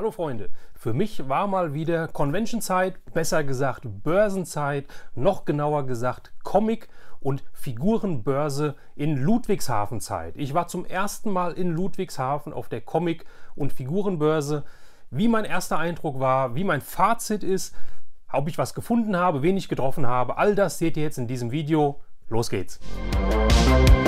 Hallo Freunde, für mich war mal wieder Convention-Zeit, besser gesagt Börsenzeit, noch genauer gesagt Comic- und Figurenbörse in Ludwigshafen-Zeit. Ich war zum ersten Mal in Ludwigshafen auf der Comic- und Figurenbörse. Wie mein erster Eindruck war, wie mein Fazit ist, ob ich was gefunden habe, wen ich getroffen habe, all das seht ihr jetzt in diesem Video. Los geht's! Musik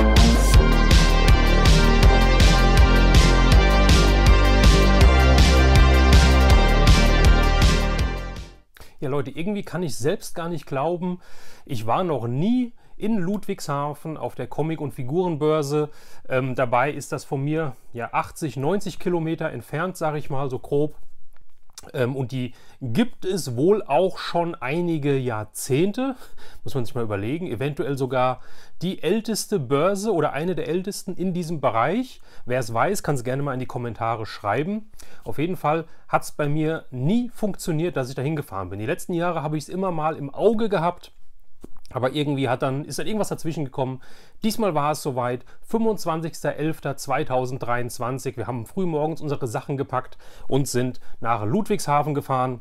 ja Leute, irgendwie kann ich selbst gar nicht glauben, ich war noch nie in Ludwigshafen auf der Comic- und Figurenbörse. Ähm, dabei ist das von mir ja 80, 90 Kilometer entfernt, sage ich mal so grob. Ähm, und die gibt es wohl auch schon einige Jahrzehnte, muss man sich mal überlegen, eventuell sogar die älteste Börse oder eine der ältesten in diesem Bereich. Wer es weiß, kann es gerne mal in die Kommentare schreiben. Auf jeden Fall hat es bei mir nie funktioniert, dass ich da hingefahren bin. Die letzten Jahre habe ich es immer mal im Auge gehabt, aber irgendwie hat dann, ist dann irgendwas dazwischen gekommen. Diesmal war es soweit. 25.11.2023. Wir haben früh morgens unsere Sachen gepackt und sind nach Ludwigshafen gefahren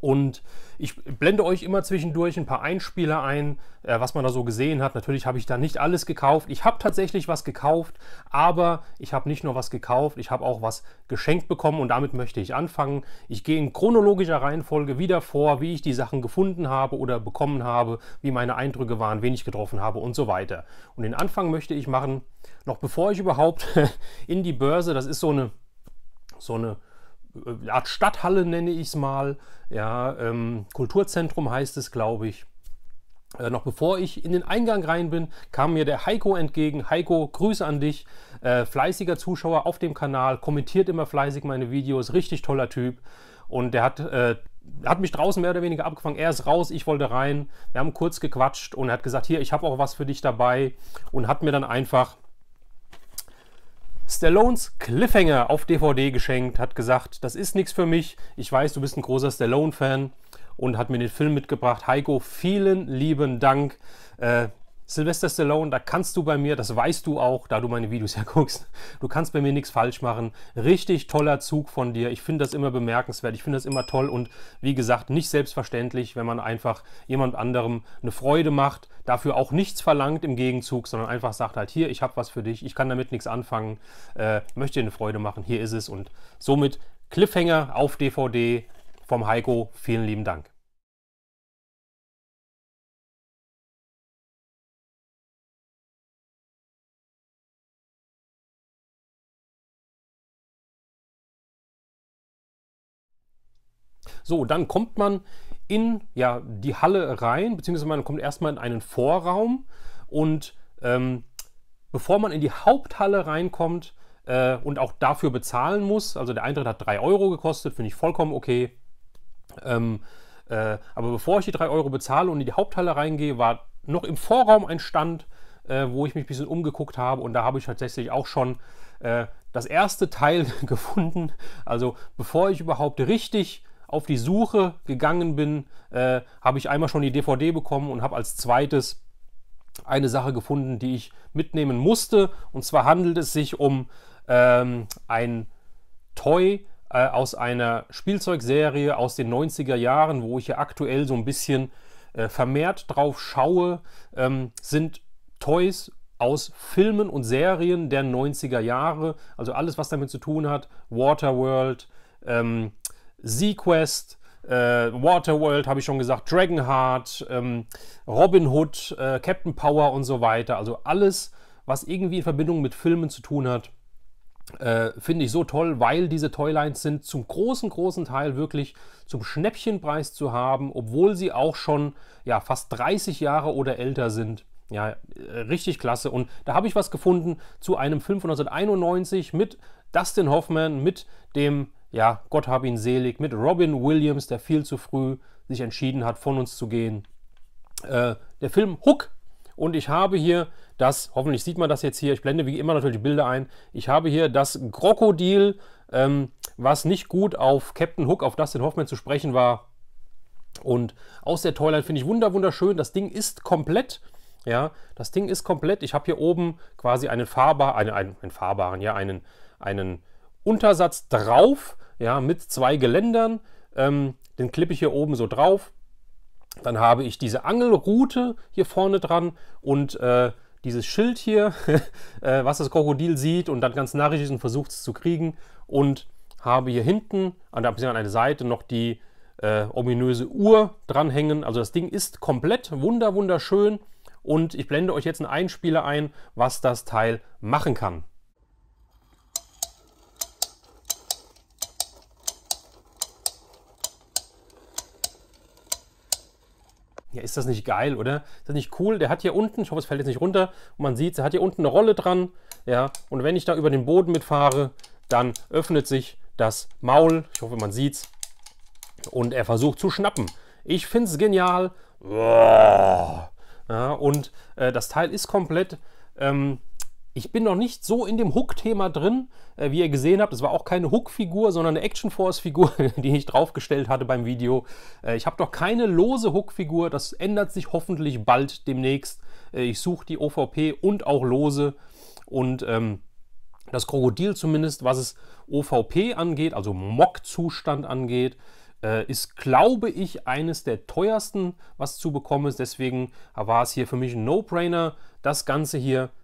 und ich blende euch immer zwischendurch ein paar Einspieler ein, äh, was man da so gesehen hat. Natürlich habe ich da nicht alles gekauft. Ich habe tatsächlich was gekauft, aber ich habe nicht nur was gekauft, ich habe auch was geschenkt bekommen und damit möchte ich anfangen. Ich gehe in chronologischer Reihenfolge wieder vor, wie ich die Sachen gefunden habe oder bekommen habe, wie meine Eindrücke waren, wen ich getroffen habe und so weiter. Und den Anfang möchte ich machen, noch bevor ich überhaupt in die Börse, das ist so eine, so eine äh, Art Stadthalle nenne ich es mal, ja, ähm, Kulturzentrum heißt es, glaube ich. Äh, noch bevor ich in den Eingang rein bin, kam mir der Heiko entgegen. Heiko, Grüße an dich. Äh, fleißiger Zuschauer auf dem Kanal, kommentiert immer fleißig meine Videos, richtig toller Typ. Und der hat, äh, hat mich draußen mehr oder weniger abgefangen. Er ist raus, ich wollte rein. Wir haben kurz gequatscht und er hat gesagt, hier, ich habe auch was für dich dabei. Und hat mir dann einfach Stallones Cliffhanger auf DVD geschenkt, hat gesagt, das ist nichts für mich. Ich weiß, du bist ein großer Stallone-Fan und hat mir den Film mitgebracht. Heiko, vielen lieben Dank. Äh, Sylvester Stallone, da kannst du bei mir, das weißt du auch, da du meine Videos ja guckst, du kannst bei mir nichts falsch machen. Richtig toller Zug von dir. Ich finde das immer bemerkenswert. Ich finde das immer toll und wie gesagt, nicht selbstverständlich, wenn man einfach jemand anderem eine Freude macht, dafür auch nichts verlangt im Gegenzug, sondern einfach sagt halt, hier, ich habe was für dich, ich kann damit nichts anfangen, äh, möchte dir eine Freude machen, hier ist es. Und somit Cliffhanger auf DVD vom Heiko. Vielen lieben Dank. So, dann kommt man in ja, die Halle rein, beziehungsweise man kommt erstmal in einen Vorraum und ähm, bevor man in die Haupthalle reinkommt äh, und auch dafür bezahlen muss, also der Eintritt hat 3 Euro gekostet, finde ich vollkommen okay. Ähm, äh, aber bevor ich die 3 Euro bezahle und in die Haupthalle reingehe, war noch im Vorraum ein Stand, äh, wo ich mich ein bisschen umgeguckt habe und da habe ich tatsächlich auch schon äh, das erste Teil gefunden. Also bevor ich überhaupt richtig auf die Suche gegangen bin, äh, habe ich einmal schon die DVD bekommen und habe als zweites eine Sache gefunden, die ich mitnehmen musste. Und zwar handelt es sich um ähm, ein Toy äh, aus einer Spielzeugserie aus den 90er Jahren, wo ich ja aktuell so ein bisschen äh, vermehrt drauf schaue, ähm, sind Toys aus Filmen und Serien der 90er Jahre. Also alles, was damit zu tun hat. Waterworld, ähm, Sequest, äh, Waterworld habe ich schon gesagt, Dragonheart, ähm, Robin Hood, äh, Captain Power und so weiter. Also alles, was irgendwie in Verbindung mit Filmen zu tun hat, äh, finde ich so toll, weil diese Toylines sind zum großen, großen Teil wirklich zum Schnäppchenpreis zu haben, obwohl sie auch schon ja, fast 30 Jahre oder älter sind. Ja, äh, richtig klasse. Und da habe ich was gefunden zu einem Film von 1991 mit Dustin Hoffman, mit dem ja, Gott habe ihn selig, mit Robin Williams, der viel zu früh sich entschieden hat, von uns zu gehen. Äh, der Film Hook. Und ich habe hier das, hoffentlich sieht man das jetzt hier, ich blende wie immer natürlich Bilder ein, ich habe hier das Krokodil, ähm, was nicht gut auf Captain Hook, auf Dustin Hoffman zu sprechen war. Und aus der Toyline finde ich wunderschön. Das Ding ist komplett. Ja, das Ding ist komplett. Ich habe hier oben quasi einen fahrbar, einen, einen, einen fahrbaren, ja, einen, einen Untersatz drauf ja, mit zwei Geländern. Ähm, den klippe ich hier oben so drauf. Dann habe ich diese Angelrute hier vorne dran und äh, dieses Schild hier, äh, was das Krokodil sieht und dann ganz narrisch ist und versucht es zu kriegen. Und habe hier hinten an der an einer Seite noch die äh, ominöse Uhr dranhängen. Also das Ding ist komplett wunder wunderschön und ich blende euch jetzt einen Einspieler ein, was das Teil machen kann. Ja, ist das nicht geil, oder? Ist das nicht cool? Der hat hier unten, ich hoffe, es fällt jetzt nicht runter, und man sieht, er hat hier unten eine Rolle dran, ja, und wenn ich da über den Boden mitfahre, dann öffnet sich das Maul, ich hoffe, man sieht's, und er versucht zu schnappen. Ich finde es genial. Ja, und äh, das Teil ist komplett ähm, ich bin noch nicht so in dem Hook-Thema drin, äh, wie ihr gesehen habt. Es war auch keine Hook-Figur, sondern eine Action Force-Figur, die ich draufgestellt hatte beim Video. Äh, ich habe noch keine lose Hook-Figur. Das ändert sich hoffentlich bald demnächst. Äh, ich suche die OVP und auch lose. Und ähm, das Krokodil zumindest, was es OVP angeht, also Mock-Zustand angeht, ist, glaube ich, eines der teuersten, was zu bekommen ist. Deswegen war es hier für mich ein No-Brainer, das Ganze hier zu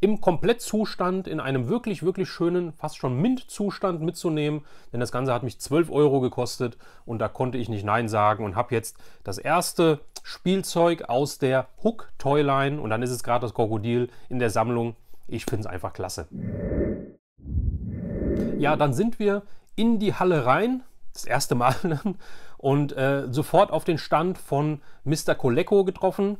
im Komplettzustand, in einem wirklich, wirklich schönen, fast schon Mint-Zustand mitzunehmen. Denn das Ganze hat mich 12 Euro gekostet und da konnte ich nicht Nein sagen und habe jetzt das erste Spielzeug aus der Hook Toyline und dann ist es gerade das Krokodil in der Sammlung. Ich finde es einfach klasse. Ja, dann sind wir in die Halle rein, das erste Mal, dann und äh, sofort auf den Stand von Mr. Coleco getroffen.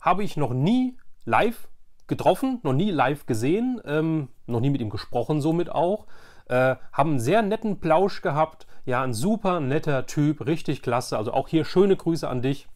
habe ich noch nie live getroffen, noch nie live gesehen, ähm, noch nie mit ihm gesprochen somit auch. Äh, haben einen sehr netten Plausch gehabt. Ja, ein super netter Typ, richtig klasse. Also auch hier schöne Grüße an dich.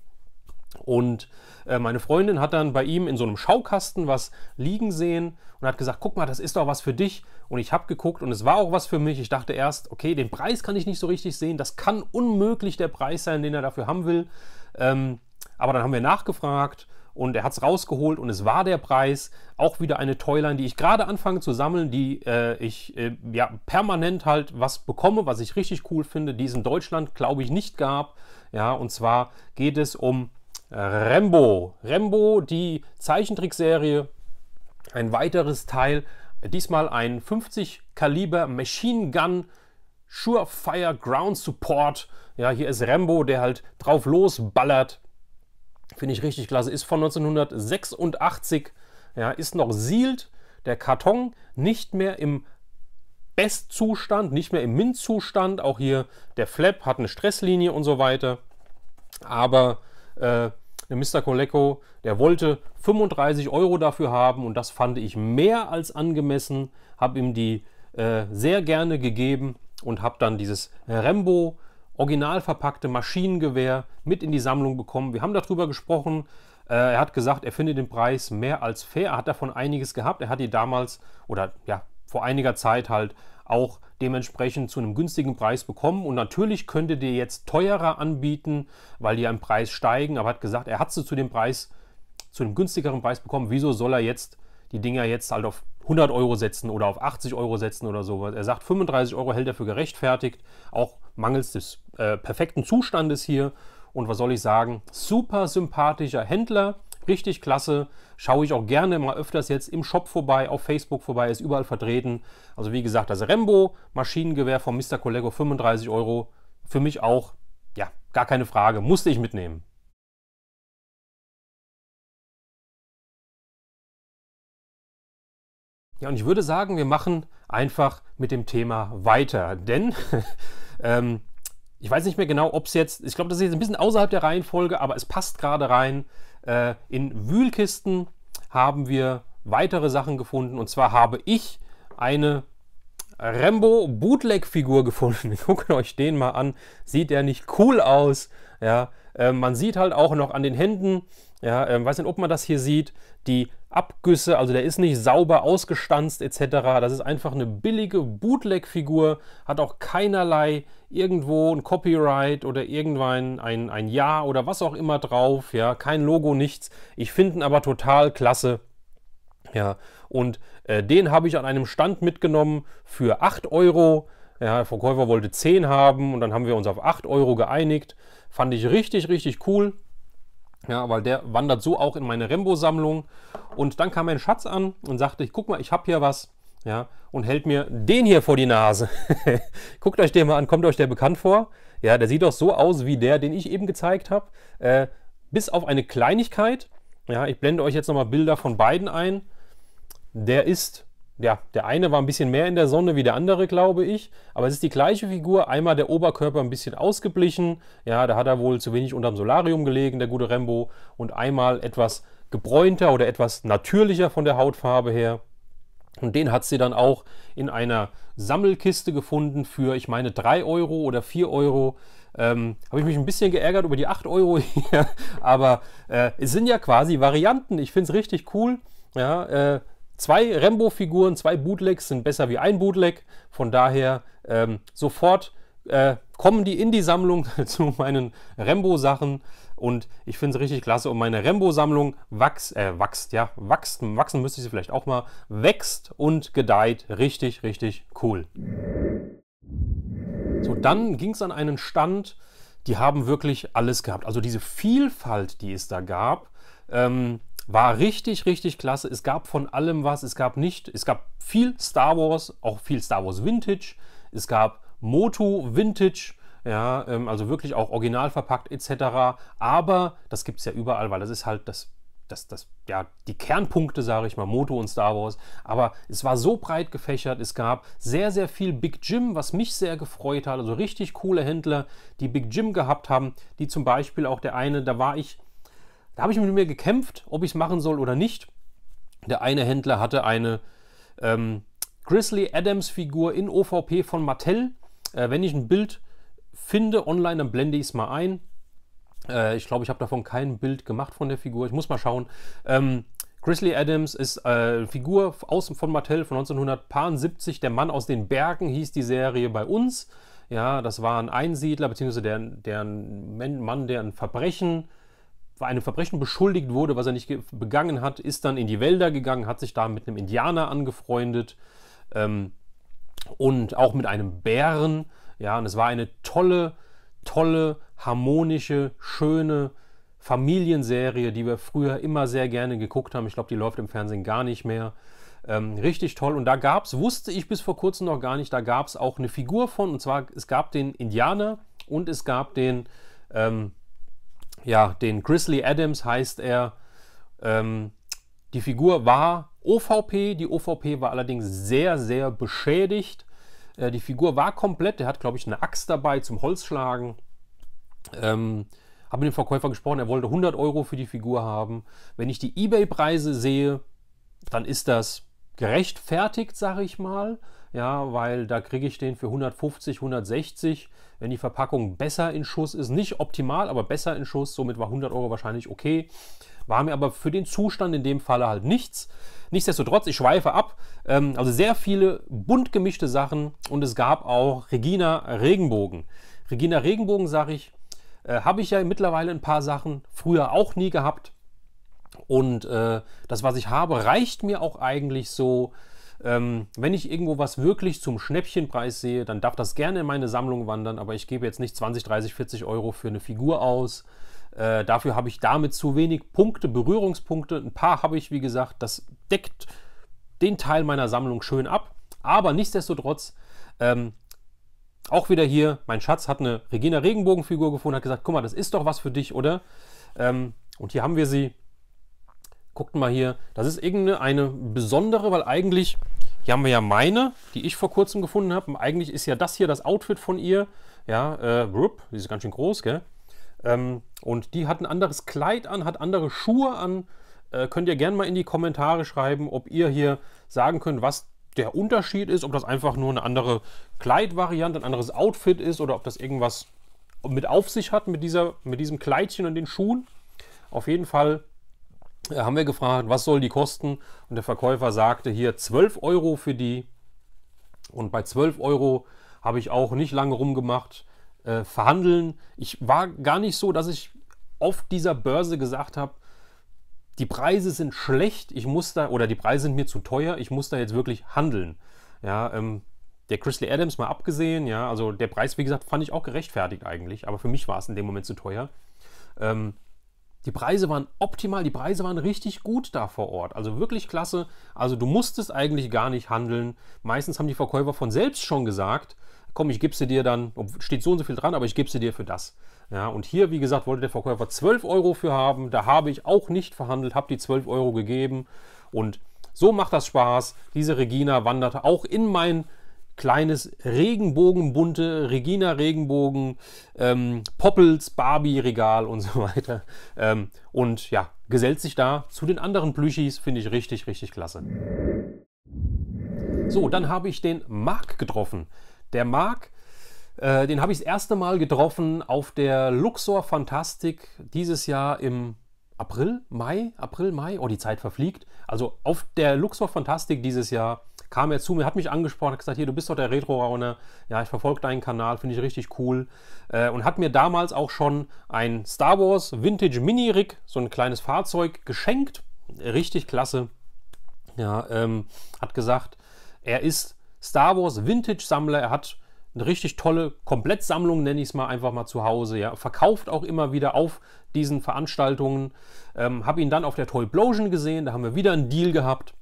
Und äh, meine Freundin hat dann bei ihm in so einem Schaukasten was liegen sehen und hat gesagt, guck mal, das ist doch was für dich. Und ich habe geguckt und es war auch was für mich. Ich dachte erst, okay, den Preis kann ich nicht so richtig sehen. Das kann unmöglich der Preis sein, den er dafür haben will. Ähm, aber dann haben wir nachgefragt und er hat es rausgeholt und es war der Preis. Auch wieder eine Toyline, die ich gerade anfange zu sammeln, die äh, ich äh, ja, permanent halt was bekomme, was ich richtig cool finde, die es in Deutschland, glaube ich, nicht gab. Ja, und zwar geht es um äh, Rembo. Rembo, die Zeichentrickserie, ein weiteres Teil, diesmal ein 50 Kaliber Machine Gun Surefire Ground Support. Ja, hier ist Rambo, der halt drauf losballert Finde ich richtig klasse. Ist von 1986. Ja, ist noch sealed. Der Karton nicht mehr im Bestzustand, nicht mehr im Mint-Zustand. Auch hier der Flap hat eine Stresslinie und so weiter. Aber äh, der Mr. Coleco, der wollte 35 Euro dafür haben und das fand ich mehr als angemessen. Habe ihm die äh, sehr gerne gegeben und habe dann dieses Rembo original verpackte Maschinengewehr mit in die Sammlung bekommen. Wir haben darüber gesprochen. Äh, er hat gesagt, er findet den Preis mehr als fair. Er hat davon einiges gehabt. Er hat die damals oder ja, vor einiger Zeit halt auch dementsprechend zu einem günstigen Preis bekommen. Und natürlich könnte dir jetzt teurer anbieten, weil die ja im Preis steigen. Aber er hat gesagt, er hat sie zu dem Preis, zu einem günstigeren Preis bekommen. Wieso soll er jetzt die Dinger jetzt halt auf 100 Euro setzen oder auf 80 Euro setzen oder sowas. Er sagt, 35 Euro hält er für gerechtfertigt, auch mangels des äh, perfekten Zustandes hier. Und was soll ich sagen? Super sympathischer Händler, richtig klasse. Schaue ich auch gerne mal öfters jetzt im Shop vorbei, auf Facebook vorbei, ist überall vertreten. Also wie gesagt, das Rembo Maschinengewehr von Mr. Collego 35 Euro. Für mich auch, ja, gar keine Frage, musste ich mitnehmen. Ja, und ich würde sagen, wir machen einfach mit dem Thema weiter, denn ähm, ich weiß nicht mehr genau, ob es jetzt, ich glaube, das ist jetzt ein bisschen außerhalb der Reihenfolge, aber es passt gerade rein. Äh, in Wühlkisten haben wir weitere Sachen gefunden und zwar habe ich eine Rambo Bootleg-Figur gefunden. Guckt euch den mal an. Sieht der nicht cool aus? Ja, äh, man sieht halt auch noch an den Händen ja, ähm, weiß nicht, ob man das hier sieht. Die Abgüsse, also der ist nicht sauber ausgestanzt etc. Das ist einfach eine billige Bootleg-Figur, hat auch keinerlei irgendwo ein Copyright oder irgendwann ein, ein Ja oder was auch immer drauf. Ja, kein Logo, nichts. Ich finde ihn aber total klasse. Ja, und äh, den habe ich an einem Stand mitgenommen für 8 Euro. Ja, der Verkäufer wollte 10 haben und dann haben wir uns auf 8 Euro geeinigt. Fand ich richtig, richtig cool. Ja, weil der wandert so auch in meine Rembo-Sammlung. Und dann kam mein Schatz an und sagte, ich guck mal, ich habe hier was. Ja, und hält mir den hier vor die Nase. Guckt euch den mal an, kommt euch der bekannt vor? Ja, der sieht doch so aus wie der, den ich eben gezeigt habe. Äh, bis auf eine Kleinigkeit. Ja, ich blende euch jetzt nochmal Bilder von beiden ein. Der ist ja, der eine war ein bisschen mehr in der Sonne wie der andere, glaube ich. Aber es ist die gleiche Figur. Einmal der Oberkörper ein bisschen ausgeblichen. Ja, da hat er wohl zu wenig unterm Solarium gelegen, der gute Rembo. Und einmal etwas gebräunter oder etwas natürlicher von der Hautfarbe her. Und den hat sie dann auch in einer Sammelkiste gefunden für, ich meine, 3 Euro oder 4 Euro. Ähm, Habe ich mich ein bisschen geärgert über die 8 Euro hier. Aber äh, es sind ja quasi Varianten. Ich finde es richtig cool. Ja, äh, Zwei Rembo-Figuren, zwei Bootlegs sind besser wie ein Bootleg. Von daher ähm, sofort äh, kommen die in die Sammlung zu meinen Rembo-Sachen. Und ich finde es richtig klasse. Und meine Rembo-Sammlung wächst, äh, wächst, ja, wächst, wachsen müsste ich sie vielleicht auch mal, wächst und gedeiht. Richtig, richtig cool. So, dann ging es an einen Stand, die haben wirklich alles gehabt. Also diese Vielfalt, die es da gab, ähm, war richtig, richtig klasse. Es gab von allem was. Es gab nicht, es gab viel Star Wars, auch viel Star Wars Vintage. Es gab Moto Vintage. Ja, ähm, also wirklich auch original verpackt etc. Aber das gibt es ja überall, weil das ist halt das das, das, ja, die Kernpunkte, sage ich mal, Moto und Star Wars. Aber es war so breit gefächert. Es gab sehr, sehr viel Big Jim, was mich sehr gefreut hat. Also richtig coole Händler, die Big Jim gehabt haben, die zum Beispiel auch der eine, da war ich da habe ich mit mir gekämpft, ob ich es machen soll oder nicht. Der eine Händler hatte eine ähm, Grizzly Adams Figur in OVP von Mattel. Äh, wenn ich ein Bild finde online, dann blende ich es mal ein. Äh, ich glaube, ich habe davon kein Bild gemacht von der Figur. Ich muss mal schauen. Ähm, Grizzly Adams ist äh, Figur aus, von Mattel von 1970. Der Mann aus den Bergen hieß die Serie bei uns. Ja, das war ein Einsiedler, beziehungsweise der, der Mann, der ein Verbrechen äh, einem Verbrechen beschuldigt wurde, was er nicht begangen hat, ist dann in die Wälder gegangen, hat sich da mit einem Indianer angefreundet ähm, und auch mit einem Bären. Ja, und es war eine tolle, tolle, harmonische, schöne Familienserie, die wir früher immer sehr gerne geguckt haben. Ich glaube, die läuft im Fernsehen gar nicht mehr. Ähm, richtig toll. Und da gab es, wusste ich bis vor kurzem noch gar nicht, da gab es auch eine Figur von. Und zwar, es gab den Indianer und es gab den ähm, ja, den Grizzly Adams heißt er. Ähm, die Figur war OVP, die OVP war allerdings sehr, sehr beschädigt. Äh, die Figur war komplett, er hat, glaube ich, eine Axt dabei zum Holzschlagen. Ähm, habe mit dem Verkäufer gesprochen, er wollte 100 Euro für die Figur haben. Wenn ich die Ebay-Preise sehe, dann ist das gerechtfertigt, sage ich mal ja, weil da kriege ich den für 150, 160, wenn die Verpackung besser in Schuss ist, nicht optimal, aber besser in Schuss, somit war 100 Euro wahrscheinlich okay, war mir aber für den Zustand in dem Falle halt nichts. Nichtsdestotrotz, ich schweife ab, ähm, also sehr viele bunt gemischte Sachen und es gab auch Regina Regenbogen. Regina Regenbogen, sage ich, äh, habe ich ja mittlerweile ein paar Sachen, früher auch nie gehabt. Und äh, das, was ich habe, reicht mir auch eigentlich so ähm, wenn ich irgendwo was wirklich zum Schnäppchenpreis sehe, dann darf das gerne in meine Sammlung wandern, aber ich gebe jetzt nicht 20, 30, 40 Euro für eine Figur aus. Äh, dafür habe ich damit zu wenig Punkte, Berührungspunkte. Ein paar habe ich, wie gesagt, das deckt den Teil meiner Sammlung schön ab. Aber nichtsdestotrotz, ähm, auch wieder hier, mein Schatz hat eine Regina Regenbogenfigur gefunden, hat gesagt, guck mal, das ist doch was für dich, oder? Ähm, und hier haben wir sie. Guckt mal hier, das ist irgendeine besondere, weil eigentlich, hier haben wir ja meine, die ich vor kurzem gefunden habe. eigentlich ist ja das hier das Outfit von ihr. Ja, äh, rup, die ist ganz schön groß, gell? Ähm, und die hat ein anderes Kleid an, hat andere Schuhe an. Äh, könnt ihr gerne mal in die Kommentare schreiben, ob ihr hier sagen könnt, was der Unterschied ist, ob das einfach nur eine andere Kleidvariante, ein anderes Outfit ist oder ob das irgendwas mit auf sich hat mit, dieser, mit diesem Kleidchen und den Schuhen. Auf jeden Fall äh, haben wir gefragt, was sollen die kosten? Und der Verkäufer sagte hier 12 Euro für die. Und bei 12 Euro habe ich auch nicht lange rumgemacht. Äh, verhandeln. Ich war gar nicht so, dass ich auf dieser Börse gesagt habe, die Preise sind schlecht, ich muss da, oder die Preise sind mir zu teuer, ich muss da jetzt wirklich handeln. Ja, ähm, der Chrisley Adams mal abgesehen, ja, also der Preis, wie gesagt, fand ich auch gerechtfertigt eigentlich, aber für mich war es in dem Moment zu teuer. Ähm, die Preise waren optimal, die Preise waren richtig gut da vor Ort, also wirklich klasse. Also du musstest eigentlich gar nicht handeln. Meistens haben die Verkäufer von selbst schon gesagt, komm, ich gebe sie dir dann, steht so und so viel dran, aber ich gebe sie dir für das. Ja, und hier, wie gesagt, wollte der Verkäufer 12 Euro für haben, da habe ich auch nicht verhandelt, habe die 12 Euro gegeben und so macht das Spaß. Diese Regina wanderte auch in mein kleines Regenbogenbunte, Regina Regenbogen, ähm, Poppels, Barbie-Regal und so weiter. Ähm, und ja, gesellt sich da zu den anderen Plüschis, finde ich richtig, richtig klasse. So, dann habe ich den Marc getroffen. Der Marc, äh, den habe ich das erste Mal getroffen auf der Luxor Fantastik dieses Jahr im April, Mai, April, Mai. Oh, die Zeit verfliegt. Also auf der Luxor Fantastik dieses Jahr kam er zu mir, hat mich angesprochen, hat gesagt, hier, du bist doch der Retro-Rauner. Ja, ich verfolge deinen Kanal, finde ich richtig cool. Äh, und hat mir damals auch schon ein Star Wars Vintage Mini-Rig, so ein kleines Fahrzeug, geschenkt. Richtig klasse. Ja, ähm, hat gesagt, er ist Star Wars Vintage-Sammler. Er hat eine richtig tolle Komplettsammlung, nenne ich es mal einfach mal zu Hause. Ja. Verkauft auch immer wieder auf diesen Veranstaltungen. Ähm, habe ihn dann auf der Toyplosion gesehen, da haben wir wieder einen Deal gehabt.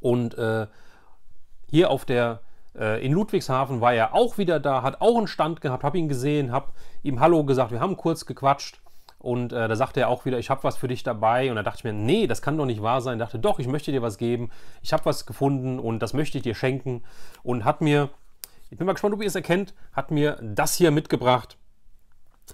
Und äh, hier auf der äh, in Ludwigshafen war er auch wieder da, hat auch einen Stand gehabt, habe ihn gesehen, habe ihm Hallo gesagt, wir haben kurz gequatscht. Und äh, da sagte er auch wieder, ich habe was für dich dabei. Und da dachte ich mir, nee, das kann doch nicht wahr sein. Ich dachte, doch, ich möchte dir was geben. Ich habe was gefunden und das möchte ich dir schenken. Und hat mir, ich bin mal gespannt, ob ihr es erkennt, hat mir das hier mitgebracht.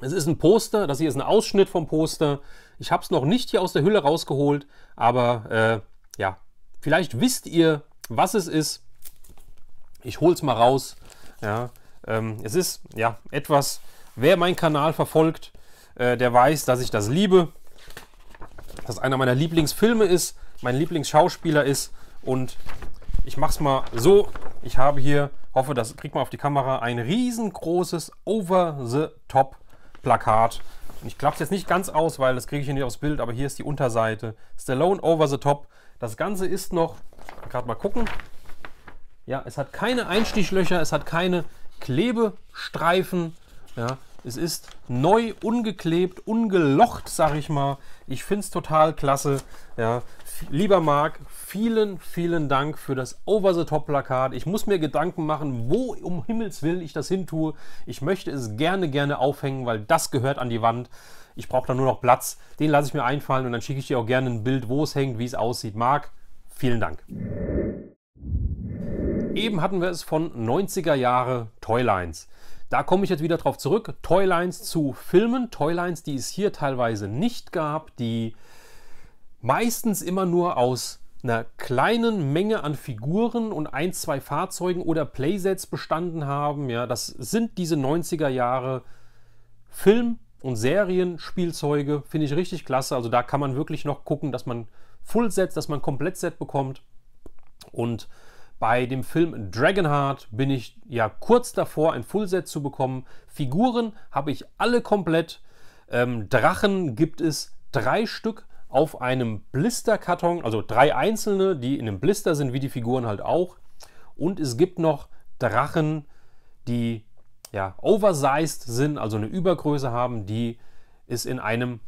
Es ist ein Poster, das hier ist ein Ausschnitt vom Poster. Ich habe es noch nicht hier aus der Hülle rausgeholt, aber äh, ja, vielleicht wisst ihr, was es ist. Ich hole es mal raus. Ja, ähm, es ist ja etwas, wer meinen Kanal verfolgt, äh, der weiß, dass ich das liebe. Dass einer meiner Lieblingsfilme ist, mein Lieblingsschauspieler ist und ich mache es mal so. Ich habe hier, hoffe, das kriegt man auf die Kamera, ein riesengroßes Over-the-Top poster Plakat. Und ich klappe es jetzt nicht ganz aus, weil das kriege ich hier nicht aufs Bild, aber hier ist die Unterseite. Stallone Over the Top. Das Ganze ist noch, gerade mal gucken. Ja, es hat keine Einstichlöcher, es hat keine Klebestreifen. Ja, es ist neu, ungeklebt, ungelocht, sag ich mal. Ich finde es total klasse. Ja. Lieber Marc, vielen, vielen Dank für das Over-the-Top-Plakat. Ich muss mir Gedanken machen, wo um Himmels Willen ich das hintue. Ich möchte es gerne, gerne aufhängen, weil das gehört an die Wand. Ich brauche da nur noch Platz. Den lasse ich mir einfallen und dann schicke ich dir auch gerne ein Bild, wo es hängt, wie es aussieht. Marc, vielen Dank. Eben hatten wir es von 90er Jahre Toylines. Da komme ich jetzt wieder drauf zurück. Toylines zu Filmen, Toylines, die es hier teilweise nicht gab, die meistens immer nur aus einer kleinen Menge an Figuren und ein, zwei Fahrzeugen oder Playsets bestanden haben. Ja, das sind diese 90er Jahre Film- und Serienspielzeuge, finde ich richtig klasse. Also da kann man wirklich noch gucken, dass man Full-Sets, dass man Komplett-Set bekommt. Und bei dem Film Dragonheart bin ich ja kurz davor, ein Fullset zu bekommen. Figuren habe ich alle komplett. Ähm, Drachen gibt es drei Stück auf einem Blisterkarton, also drei einzelne, die in einem Blister sind, wie die Figuren halt auch. Und es gibt noch Drachen, die ja, oversized sind, also eine Übergröße haben, die es in einem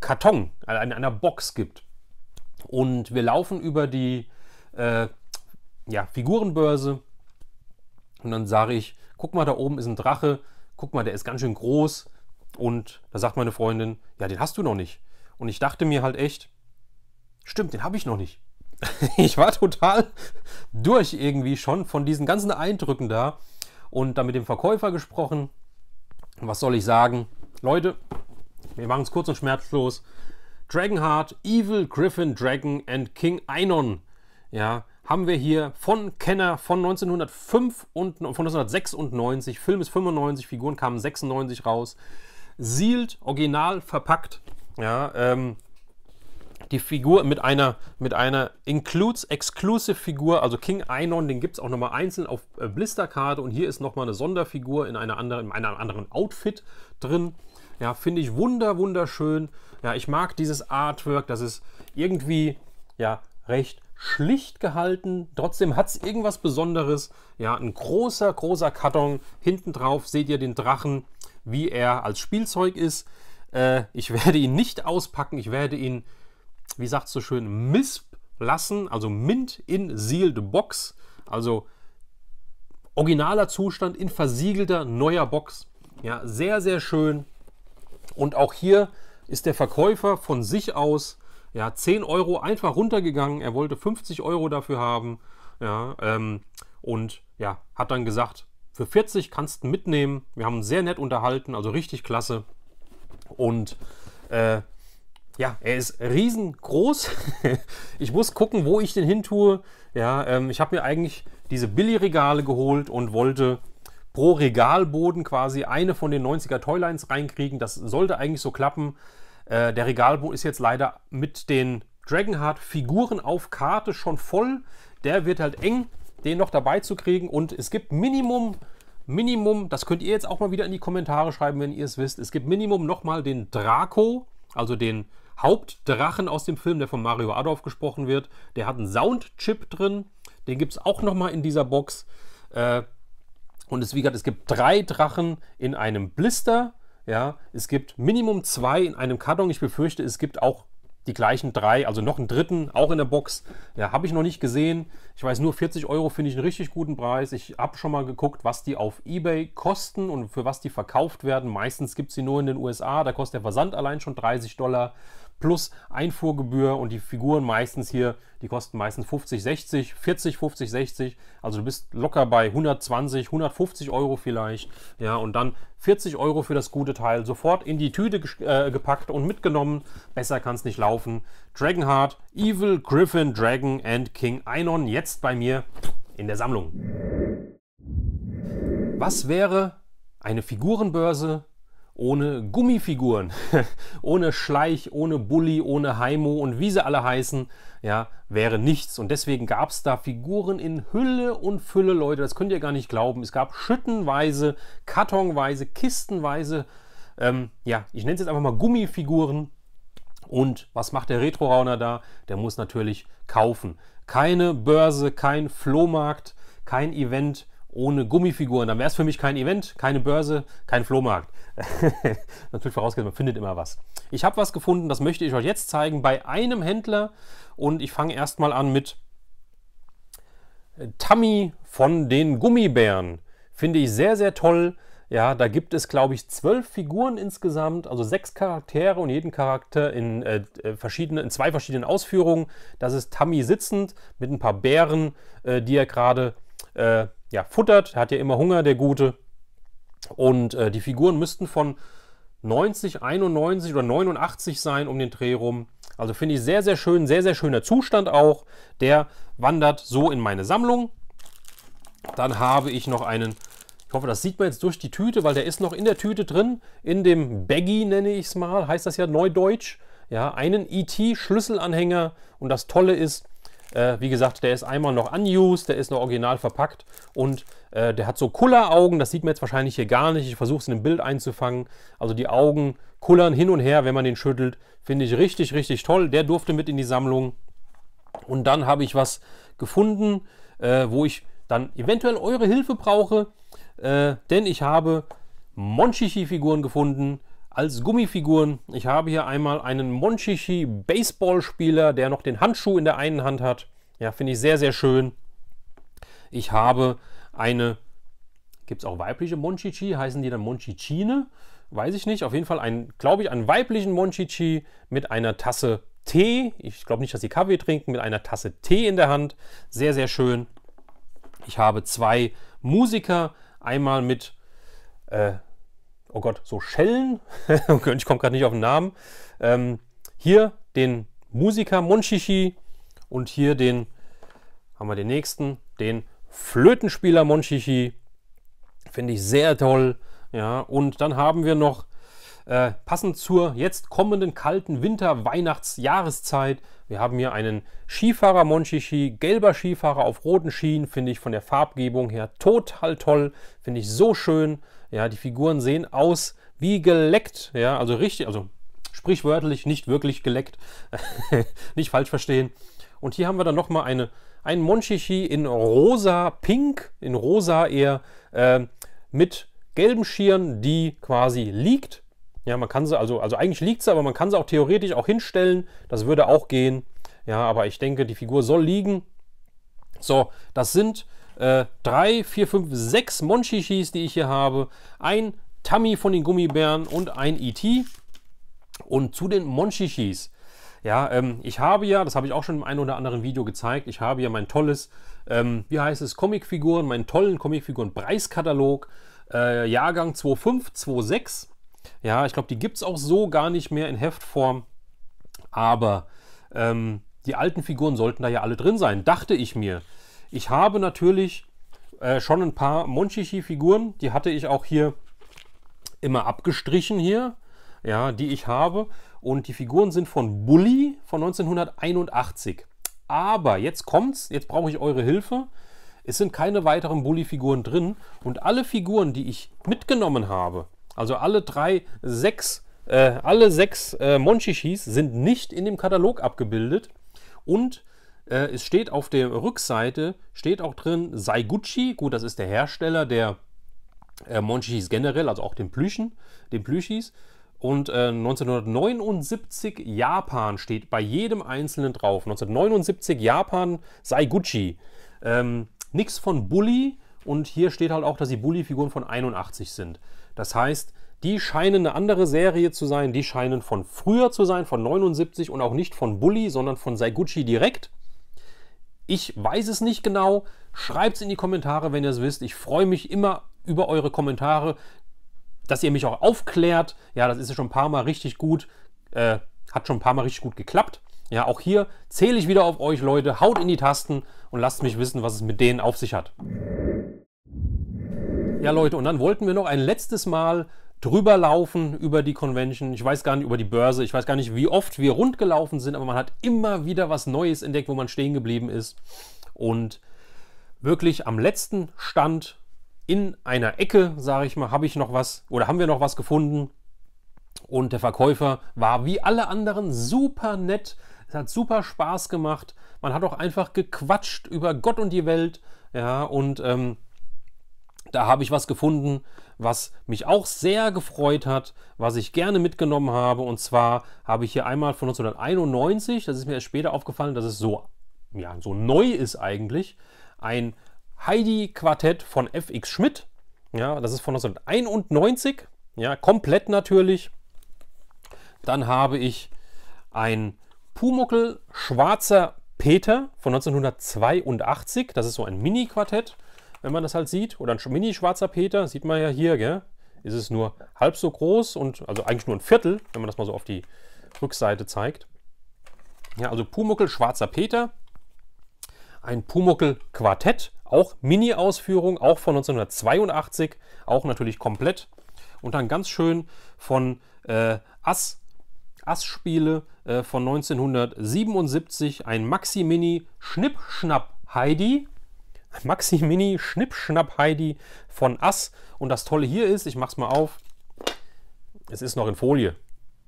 Karton, äh, in einer Box gibt. Und wir laufen über die äh, ja, Figurenbörse. Und dann sage ich, guck mal, da oben ist ein Drache, guck mal, der ist ganz schön groß. Und da sagt meine Freundin, ja, den hast du noch nicht. Und ich dachte mir halt echt, stimmt, den habe ich noch nicht. ich war total durch irgendwie schon von diesen ganzen Eindrücken da und dann mit dem Verkäufer gesprochen. Was soll ich sagen? Leute, wir machen es kurz und schmerzlos. Dragonheart, Evil Griffin Dragon and King Einon. Ja, haben wir hier von Kenner von 1905 und von 1996. Film ist 95, Figuren kamen 96 raus. Sealed, original verpackt. Ja, ähm, die Figur mit einer, mit einer Includes Exclusive Figur, also King Einon, den gibt es auch nochmal einzeln auf äh, Blisterkarte und hier ist nochmal eine Sonderfigur in, einer anderen, in einem anderen Outfit drin. Ja, finde ich wunder, wunderschön. Ja, ich mag dieses Artwork, das ist irgendwie, ja, recht schlicht gehalten. Trotzdem hat es irgendwas Besonderes. Ja, ein großer, großer Karton. Hinten drauf seht ihr den Drachen, wie er als Spielzeug ist. Äh, ich werde ihn nicht auspacken. Ich werde ihn, wie sagt es so schön, MISP lassen. Also Mint in Sealed Box. Also originaler Zustand in versiegelter neuer Box. Ja, sehr, sehr schön. Und auch hier ist der Verkäufer von sich aus ja, 10 Euro einfach runtergegangen. Er wollte 50 Euro dafür haben. Ja, ähm, und ja, hat dann gesagt, für 40 kannst du mitnehmen. Wir haben sehr nett unterhalten, also richtig klasse. Und äh, ja, er ist riesengroß. ich muss gucken, wo ich den hin tue. Ja, ähm, ich habe mir eigentlich diese Billy-Regale geholt und wollte pro Regalboden quasi eine von den 90er Toylines reinkriegen. Das sollte eigentlich so klappen. Äh, der Regalbo ist jetzt leider mit den Dragonheart-Figuren auf Karte schon voll. Der wird halt eng, den noch dabei zu kriegen. Und es gibt Minimum, Minimum, das könnt ihr jetzt auch mal wieder in die Kommentare schreiben, wenn ihr es wisst. Es gibt Minimum nochmal den Draco, also den Hauptdrachen aus dem Film, der von Mario Adolf gesprochen wird. Der hat einen Soundchip drin. Den gibt es auch nochmal in dieser Box. Äh, und es, wie gesagt, es gibt drei Drachen in einem Blister. Ja, es gibt Minimum zwei in einem Karton. Ich befürchte, es gibt auch die gleichen drei, also noch einen dritten, auch in der Box. Ja, habe ich noch nicht gesehen. Ich weiß nur, 40 Euro finde ich einen richtig guten Preis. Ich habe schon mal geguckt, was die auf Ebay kosten und für was die verkauft werden. Meistens gibt es sie nur in den USA. Da kostet der Versand allein schon 30 Dollar plus Einfuhrgebühr und die Figuren meistens hier, die kosten meistens 50, 60, 40, 50, 60. Also du bist locker bei 120, 150 Euro vielleicht. Ja, und dann 40 Euro für das gute Teil sofort in die Tüte äh, gepackt und mitgenommen. Besser kann es nicht laufen. Dragonheart, Evil, Griffin, Dragon and King Einon jetzt bei mir in der Sammlung. Was wäre eine Figurenbörse ohne Gummifiguren, ohne Schleich, ohne Bulli, ohne Heimo und wie sie alle heißen, ja, wäre nichts. Und deswegen gab es da Figuren in Hülle und Fülle, Leute, das könnt ihr gar nicht glauben. Es gab schüttenweise, kartonweise, kistenweise, ähm, ja, ich nenne es jetzt einfach mal Gummifiguren. Und was macht der Retro-Rauner da? Der muss natürlich kaufen. Keine Börse, kein Flohmarkt, kein Event, ohne Gummifiguren, dann wäre es für mich kein Event, keine Börse, kein Flohmarkt. Natürlich vorausgesetzt, man findet immer was. Ich habe was gefunden, das möchte ich euch jetzt zeigen bei einem Händler und ich fange erstmal an mit äh, Tammy von den Gummibären. Finde ich sehr, sehr toll. Ja, da gibt es, glaube ich, zwölf Figuren insgesamt, also sechs Charaktere und jeden Charakter in, äh, äh, verschiedene, in zwei verschiedenen Ausführungen. Das ist Tammy sitzend mit ein paar Bären, äh, die er gerade äh, ja, futtert, hat ja immer Hunger, der Gute. Und äh, die Figuren müssten von 90, 91 oder 89 sein um den Dreh rum. Also finde ich sehr, sehr schön, sehr, sehr schöner Zustand auch. Der wandert so in meine Sammlung. Dann habe ich noch einen, ich hoffe, das sieht man jetzt durch die Tüte, weil der ist noch in der Tüte drin, in dem Baggy nenne ich es mal, heißt das ja neudeutsch. Ja, einen ET-Schlüsselanhänger und das Tolle ist, äh, wie gesagt, der ist einmal noch unused, der ist noch original verpackt und äh, der hat so Kulleraugen. Das sieht man jetzt wahrscheinlich hier gar nicht. Ich versuche es in einem Bild einzufangen. Also die Augen kullern hin und her, wenn man den schüttelt. Finde ich richtig, richtig toll. Der durfte mit in die Sammlung. Und dann habe ich was gefunden, äh, wo ich dann eventuell eure Hilfe brauche, äh, denn ich habe Monchichi-Figuren gefunden, als Gummifiguren. Ich habe hier einmal einen Monchichi Baseballspieler, der noch den Handschuh in der einen Hand hat. Ja, finde ich sehr, sehr schön. Ich habe eine, gibt es auch weibliche Monchichi? Heißen die dann Monchichine? Weiß ich nicht. Auf jeden Fall, glaube ich, einen weiblichen Monchichi mit einer Tasse Tee. Ich glaube nicht, dass sie Kaffee trinken, mit einer Tasse Tee in der Hand. Sehr, sehr schön. Ich habe zwei Musiker, einmal mit äh, oh Gott, so Schellen, oh ich komme gerade nicht auf den Namen, ähm, hier den Musiker Monchichi und hier den, haben wir den nächsten, den Flötenspieler Monchichi. Finde ich sehr toll. Ja, und dann haben wir noch äh, passend zur jetzt kommenden kalten Winter-Weihnachts-Jahreszeit. Wir haben hier einen Skifahrer Monchichi, gelber Skifahrer auf roten Schienen, finde ich von der Farbgebung her total toll, finde ich so schön. Ja, die Figuren sehen aus wie geleckt. Ja, also richtig, also sprichwörtlich nicht wirklich geleckt. nicht falsch verstehen. Und hier haben wir dann nochmal eine, ein Monchichi in rosa pink, in rosa eher äh, mit gelben Schieren, die quasi liegt. Ja, man kann sie, also, also eigentlich liegt sie, aber man kann sie auch theoretisch auch hinstellen. Das würde auch gehen. Ja, aber ich denke, die Figur soll liegen. So, das sind äh, drei, vier, fünf, sechs Monchichis, die ich hier habe, ein Tummy von den Gummibären und ein E.T. Und zu den Monchichis. Ja, ähm, ich habe ja, das habe ich auch schon im einen oder anderen Video gezeigt, ich habe ja mein tolles, ähm, wie heißt es, Comicfiguren, meinen tollen Comicfiguren-Preiskatalog, äh, Jahrgang 25, 26. Ja, ich glaube, die gibt es auch so gar nicht mehr in Heftform. Aber ähm, die alten Figuren sollten da ja alle drin sein, dachte ich mir. Ich habe natürlich äh, schon ein paar Monchichi-Figuren, die hatte ich auch hier immer abgestrichen hier, ja, die ich habe. Und die Figuren sind von Bully von 1981. Aber jetzt kommt's, jetzt brauche ich eure Hilfe. Es sind keine weiteren Bully-Figuren drin. Und alle Figuren, die ich mitgenommen habe, also alle drei, sechs, äh, alle sechs äh, Monchichis sind nicht in dem Katalog abgebildet. Und äh, es steht auf der Rückseite, steht auch drin Saiguchi. Gut, das ist der Hersteller der äh, Monchis generell, also auch den Plüschen, den Plüschis. Und äh, 1979 Japan steht bei jedem einzelnen drauf. 1979 Japan Saiguchi. Ähm, Nichts von Bully. Und hier steht halt auch, dass die Bully-Figuren von 81 sind. Das heißt, die scheinen eine andere Serie zu sein. Die scheinen von früher zu sein, von 79 und auch nicht von Bully, sondern von Saiguchi direkt. Ich weiß es nicht genau. Schreibt es in die Kommentare, wenn ihr es wisst. Ich freue mich immer über eure Kommentare, dass ihr mich auch aufklärt. Ja, das ist ja schon ein paar Mal richtig gut. Äh, hat schon ein paar Mal richtig gut geklappt. Ja, auch hier zähle ich wieder auf euch, Leute. Haut in die Tasten und lasst mich wissen, was es mit denen auf sich hat. Ja, Leute, und dann wollten wir noch ein letztes Mal drüber laufen über die Convention. Ich weiß gar nicht über die Börse. Ich weiß gar nicht, wie oft wir rundgelaufen sind, aber man hat immer wieder was Neues entdeckt, wo man stehen geblieben ist. Und wirklich am letzten Stand in einer Ecke, sage ich mal, habe ich noch was oder haben wir noch was gefunden. Und der Verkäufer war wie alle anderen super nett. Es hat super Spaß gemacht. Man hat auch einfach gequatscht über Gott und die Welt. Ja, und ähm, da habe ich was gefunden, was mich auch sehr gefreut hat, was ich gerne mitgenommen habe. Und zwar habe ich hier einmal von 1991, das ist mir erst später aufgefallen, dass es so, ja, so neu ist eigentlich, ein Heidi-Quartett von FX Schmidt. Ja, das ist von 1991, ja, komplett natürlich. Dann habe ich ein Pumuckel Schwarzer Peter von 1982, das ist so ein Mini-Quartett wenn man das halt sieht. Oder ein Mini-Schwarzer Peter, sieht man ja hier, gell? ist es nur halb so groß und also eigentlich nur ein Viertel, wenn man das mal so auf die Rückseite zeigt. Ja, also Pumuckel Schwarzer Peter, ein Pumuckel Quartett, auch Mini-Ausführung, auch von 1982, auch natürlich komplett. Und dann ganz schön von äh, Ass, Ass-Spiele äh, von 1977, ein Maxi-Mini Schnipp-Schnapp Heidi, Maxi Mini Schnippschnapp Heidi von Ass. Und das Tolle hier ist, ich mache es mal auf, es ist noch in Folie.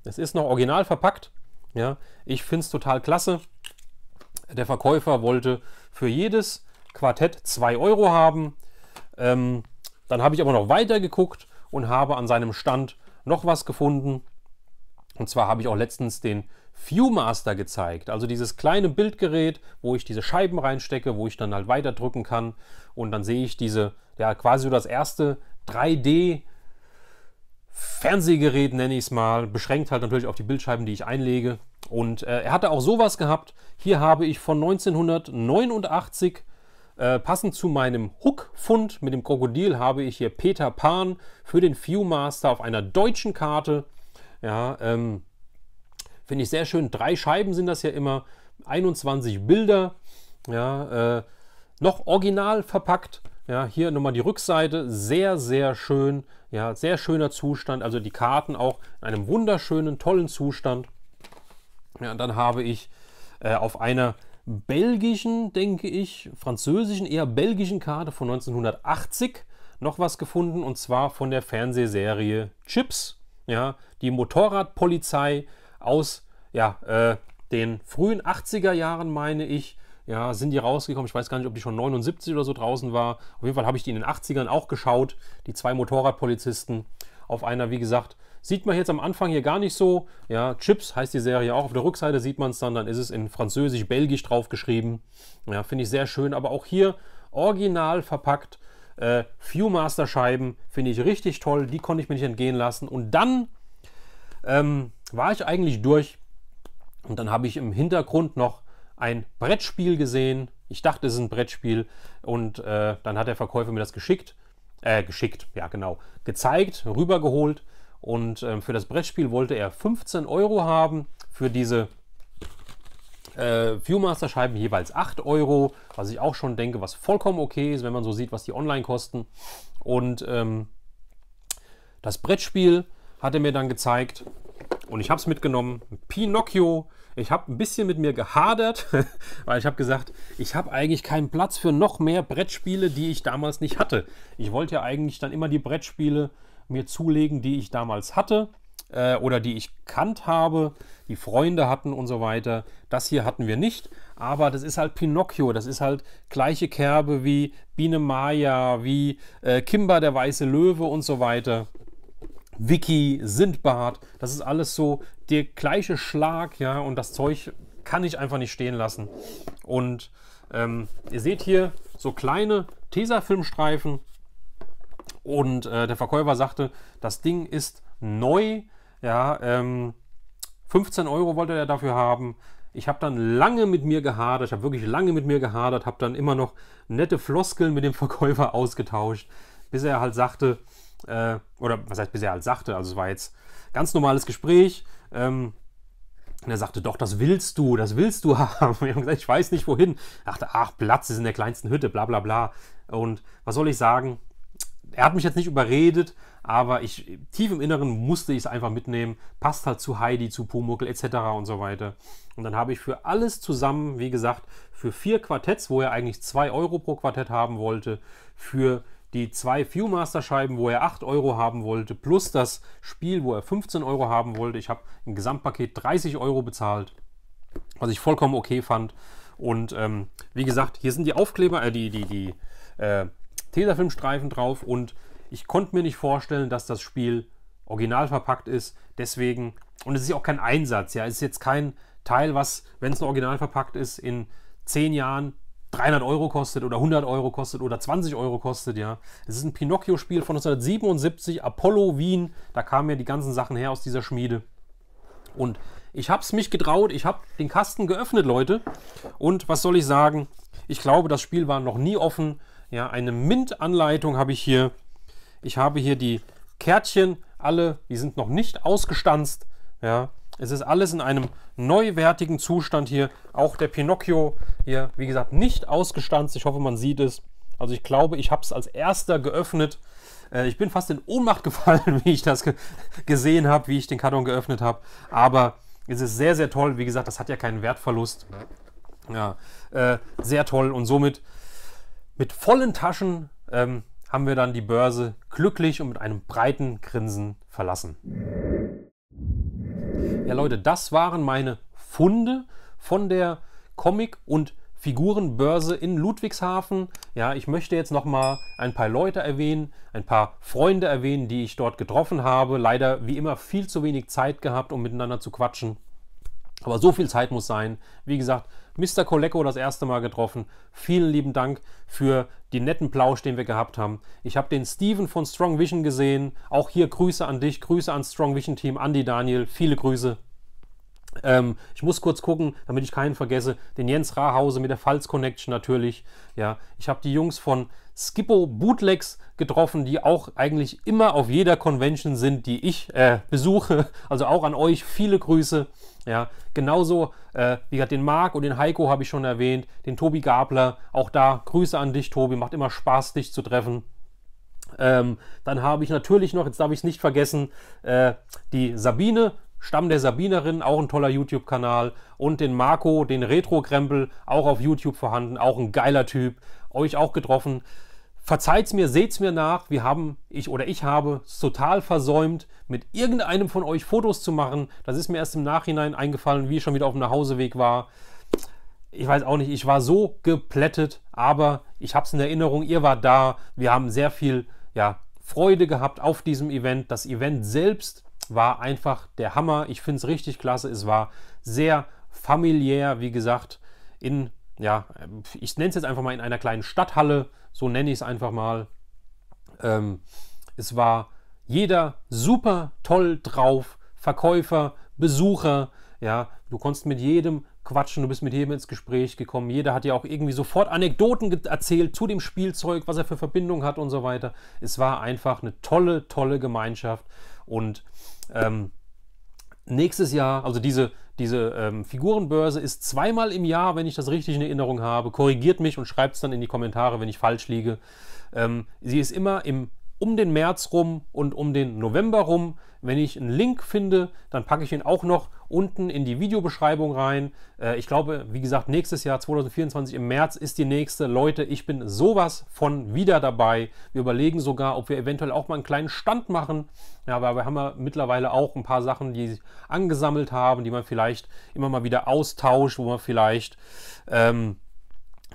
Es ist noch original verpackt. Ja, ich finde es total klasse. Der Verkäufer wollte für jedes Quartett 2 Euro haben. Ähm, dann habe ich aber noch weiter geguckt und habe an seinem Stand noch was gefunden. Und zwar habe ich auch letztens den Viewmaster gezeigt, also dieses kleine Bildgerät, wo ich diese Scheiben reinstecke, wo ich dann halt weiter drücken kann und dann sehe ich diese, ja quasi so das erste 3D Fernsehgerät nenne ich es mal, beschränkt halt natürlich auf die Bildscheiben, die ich einlege. Und äh, er hatte auch sowas gehabt. Hier habe ich von 1989 äh, passend zu meinem Hook-Fund mit dem Krokodil habe ich hier Peter Pan für den Viewmaster auf einer deutschen Karte ja, ähm, Finde ich sehr schön. Drei Scheiben sind das ja immer. 21 Bilder. Ja, äh, noch original verpackt. Ja, hier nochmal die Rückseite, sehr, sehr schön. Ja, sehr schöner Zustand. Also die Karten auch in einem wunderschönen, tollen Zustand. Ja, und dann habe ich äh, auf einer belgischen, denke ich, französischen, eher belgischen Karte von 1980 noch was gefunden. Und zwar von der Fernsehserie Chips. Ja, die Motorradpolizei aus ja, äh, den frühen 80er Jahren, meine ich, ja, sind die rausgekommen. Ich weiß gar nicht, ob die schon 79 oder so draußen war. Auf jeden Fall habe ich die in den 80ern auch geschaut, die zwei Motorradpolizisten. Auf einer, wie gesagt, sieht man jetzt am Anfang hier gar nicht so. Ja, Chips heißt die Serie auch. Auf der Rückseite sieht man es dann, dann ist es in Französisch, Belgisch draufgeschrieben. Ja, finde ich sehr schön. Aber auch hier original verpackt äh, Viewmaster Scheiben finde ich richtig toll, die konnte ich mir nicht entgehen lassen. Und dann ähm, war ich eigentlich durch und dann habe ich im Hintergrund noch ein Brettspiel gesehen. Ich dachte, es ist ein Brettspiel und äh, dann hat der Verkäufer mir das geschickt, äh, geschickt, ja genau, gezeigt, rübergeholt und äh, für das Brettspiel wollte er 15 Euro haben für diese äh, Viewmaster-Scheiben jeweils 8 Euro, was ich auch schon denke, was vollkommen okay ist, wenn man so sieht, was die online kosten. Und ähm, das Brettspiel hat er mir dann gezeigt und ich habe es mitgenommen. Pinocchio. Ich habe ein bisschen mit mir gehadert, weil ich habe gesagt, ich habe eigentlich keinen Platz für noch mehr Brettspiele, die ich damals nicht hatte. Ich wollte ja eigentlich dann immer die Brettspiele mir zulegen, die ich damals hatte äh, oder die ich kannt habe, die Freunde hatten und so weiter. Das hier hatten wir nicht, aber das ist halt Pinocchio, das ist halt gleiche Kerbe wie Biene Maya, wie äh, Kimba der weiße Löwe und so weiter. Vicky, Sindbad, das ist alles so der gleiche Schlag, ja, und das Zeug kann ich einfach nicht stehen lassen. Und ähm, ihr seht hier so kleine Tesafilmstreifen und äh, der Verkäufer sagte, das Ding ist neu ja, ähm, 15 Euro wollte er dafür haben. Ich habe dann lange mit mir gehadert, ich habe wirklich lange mit mir gehadert, habe dann immer noch nette Floskeln mit dem Verkäufer ausgetauscht, bis er halt sagte, äh, oder was heißt, bis er halt sagte, also es war jetzt ganz normales Gespräch. Ähm, und er sagte, doch, das willst du, das willst du haben. Ich habe gesagt, ich weiß nicht wohin. Er dachte, ach, Platz ist in der kleinsten Hütte, bla bla bla. Und was soll ich sagen? Er hat mich jetzt nicht überredet, aber ich, tief im Inneren musste ich es einfach mitnehmen. Passt halt zu Heidi, zu Pumuckl etc. und so weiter. Und dann habe ich für alles zusammen, wie gesagt, für vier Quartetts, wo er eigentlich 2 Euro pro Quartett haben wollte, für die zwei Viewmaster-Scheiben, wo er 8 Euro haben wollte, plus das Spiel, wo er 15 Euro haben wollte. Ich habe ein Gesamtpaket 30 Euro bezahlt, was ich vollkommen okay fand. Und ähm, wie gesagt, hier sind die Aufkleber, äh, die, die, die äh, Tesafilmstreifen drauf und ich konnte mir nicht vorstellen, dass das Spiel original verpackt ist. Deswegen, und es ist auch kein Einsatz, ja, es ist jetzt kein Teil, was, wenn es ein Original verpackt ist, in zehn Jahren 300 Euro kostet oder 100 Euro kostet oder 20 Euro kostet, ja. Es ist ein Pinocchio-Spiel von 1977, Apollo Wien. Da kamen ja die ganzen Sachen her aus dieser Schmiede. Und ich habe es mich getraut, ich habe den Kasten geöffnet, Leute. Und was soll ich sagen? Ich glaube, das Spiel war noch nie offen. Ja, eine MINT-Anleitung habe ich hier ich habe hier die Kärtchen, alle, die sind noch nicht ausgestanzt. Ja, es ist alles in einem neuwertigen Zustand hier. Auch der Pinocchio hier, wie gesagt, nicht ausgestanzt. Ich hoffe, man sieht es. Also ich glaube, ich habe es als erster geöffnet. Äh, ich bin fast in Ohnmacht gefallen, wie ich das gesehen habe, wie ich den Karton geöffnet habe. Aber es ist sehr, sehr toll. Wie gesagt, das hat ja keinen Wertverlust. Ja, äh, sehr toll. Und somit mit vollen Taschen ähm, haben wir dann die Börse glücklich und mit einem breiten Grinsen verlassen. Ja Leute, das waren meine Funde von der Comic- und Figurenbörse in Ludwigshafen. Ja, ich möchte jetzt noch mal ein paar Leute erwähnen, ein paar Freunde erwähnen, die ich dort getroffen habe. Leider wie immer viel zu wenig Zeit gehabt, um miteinander zu quatschen. Aber so viel Zeit muss sein. Wie gesagt, Mr. Coleco das erste Mal getroffen. Vielen lieben Dank für den netten Plausch, den wir gehabt haben. Ich habe den Steven von Strong Vision gesehen. Auch hier Grüße an dich, Grüße an Strong Vision Team, Andy Daniel, viele Grüße. Ähm, ich muss kurz gucken, damit ich keinen vergesse. Den Jens Rahause mit der Pfalz Connection natürlich. Ja, ich habe die Jungs von Skippo Bootlegs getroffen, die auch eigentlich immer auf jeder Convention sind, die ich äh, besuche. Also auch an euch viele Grüße. Ja, genauso, äh, wie gesagt, den Marc und den Heiko habe ich schon erwähnt, den Tobi Gabler, auch da Grüße an dich, Tobi, macht immer Spaß, dich zu treffen. Ähm, dann habe ich natürlich noch, jetzt darf ich es nicht vergessen, äh, die Sabine, Stamm der Sabinerin, auch ein toller YouTube-Kanal. Und den Marco, den Retro-Krempel, auch auf YouTube vorhanden, auch ein geiler Typ. Euch auch getroffen. Verzeiht's mir, seht's mir nach, wir haben, ich oder ich habe es total versäumt, mit irgendeinem von euch Fotos zu machen. Das ist mir erst im Nachhinein eingefallen, wie ich schon wieder auf dem Nachhauseweg war. Ich weiß auch nicht, ich war so geplättet, aber ich habe es in Erinnerung, ihr wart da, wir haben sehr viel ja, Freude gehabt auf diesem Event. Das Event selbst war einfach der Hammer. Ich finde es richtig klasse. Es war sehr familiär, wie gesagt, in, ja, ich nenne es jetzt einfach mal in einer kleinen Stadthalle so nenne ich es einfach mal. Ähm, es war jeder super toll drauf, Verkäufer, Besucher, ja, du konntest mit jedem quatschen, du bist mit jedem ins Gespräch gekommen, jeder hat ja auch irgendwie sofort Anekdoten erzählt zu dem Spielzeug, was er für Verbindung hat und so weiter. Es war einfach eine tolle, tolle Gemeinschaft und ähm, nächstes Jahr, also diese diese ähm, Figurenbörse ist zweimal im Jahr, wenn ich das richtig in Erinnerung habe. Korrigiert mich und schreibt es dann in die Kommentare, wenn ich falsch liege. Ähm, sie ist immer im um den März rum und um den November rum. Wenn ich einen Link finde, dann packe ich ihn auch noch unten in die Videobeschreibung rein. Äh, ich glaube, wie gesagt, nächstes Jahr 2024 im März ist die nächste. Leute, ich bin sowas von wieder dabei. Wir überlegen sogar, ob wir eventuell auch mal einen kleinen Stand machen. Ja, weil wir haben ja mittlerweile auch ein paar Sachen, die sich angesammelt haben, die man vielleicht immer mal wieder austauscht, wo man vielleicht ähm,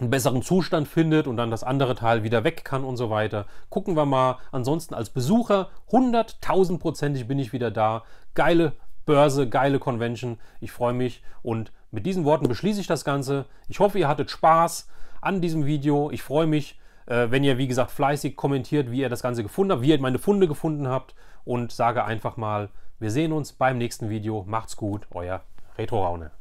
einen besseren Zustand findet und dann das andere Teil wieder weg kann und so weiter. Gucken wir mal. Ansonsten als Besucher 100.000%ig bin ich wieder da. Geile Börse, geile Convention. Ich freue mich und mit diesen Worten beschließe ich das Ganze. Ich hoffe, ihr hattet Spaß an diesem Video. Ich freue mich, äh, wenn ihr, wie gesagt, fleißig kommentiert, wie ihr das Ganze gefunden habt, wie ihr meine Funde gefunden habt und sage einfach mal, wir sehen uns beim nächsten Video. Macht's gut, euer Retro Raune.